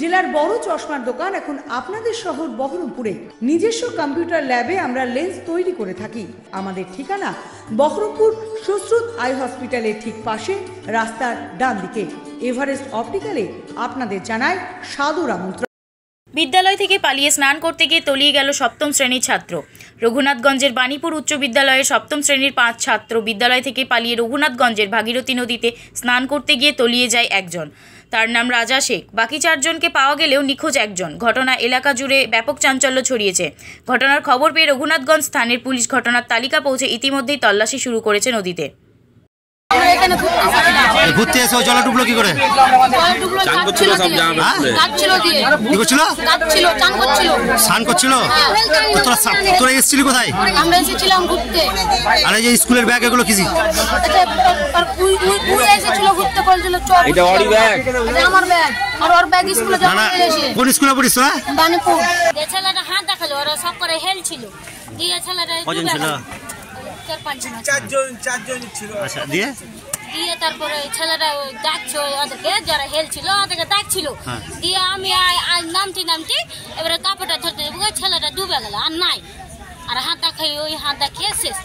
জেলার বড় চশমার দোকান এখন আপনাদের শহর বহরমপুরে নিজস্ব কম্পিউটার ল্যাবে আমরা লেন্স তৈরি করে থাকি আমাদের ঠিকানা বহরমপুর সুশ্রুত আই হসপিটালের ঠিক পাশে রাস্তার ডান দিকে এভারেস্ট অপটিক্যালে আপনাদের জানায় সাদুর আমন্ত্রণ বিদ্যালয় থেকে পালিয়ে স্নান করতে গিয়ে তলিয়ে গেল সপ্তম শ্রেণীর ছাত্র রঘুনাথগঞ্জের বাণীপুর উচ্চ বিদ্যালয়ের সপ্তম শ্রেণীর পাঁচ ছাত্র বিদ্যালয় থেকে পালিয়ে রঘুনাথগঞ্জের ভাগীরথী নদীতে স্নান করতে গিয়ে তলিয়ে যায় একজন তার নাম রাজা শেখ বাকি চারজনকে পাওয়া গেলেও নিখোঁজ একজন ঘটনা এলাকা জুড়ে ব্যাপক চাঞ্চল্য ছড়িয়েছে ঘটনার খবর পেয়ে রঘুনাথগঞ্জ স্থানের পুলিশ ঘটনার তালিকা পৌঁছে ইতিমধ্যেই তল্লাশি শুরু করেছে নদীতে ঘুরতে এসে জলে টুকলো কি করে হ্যাঁ? স্নান করছিল হ্যাঁ। তোরা তোরা এসেছিলি কোথায় ঘুরতে যে স্কুলের ব্যাগ এগুলো কি আচ্ছা, আর ছেলেটা হাত দেখালো ওরা সব করে দিয়ে ছেলেটা চার চারজন চারজন ছিল আচ্ছা, দিয়ে তারপরে ওদেরকে যারা হেলছিল ওদেরকে হ্যাঁ। দিয়ে আমি এবারে কাপড়টা ধরতে ছেলেটা ডুবে আর নাই আর হাত দেখাই ওই হাত দেখিয়ে শেষ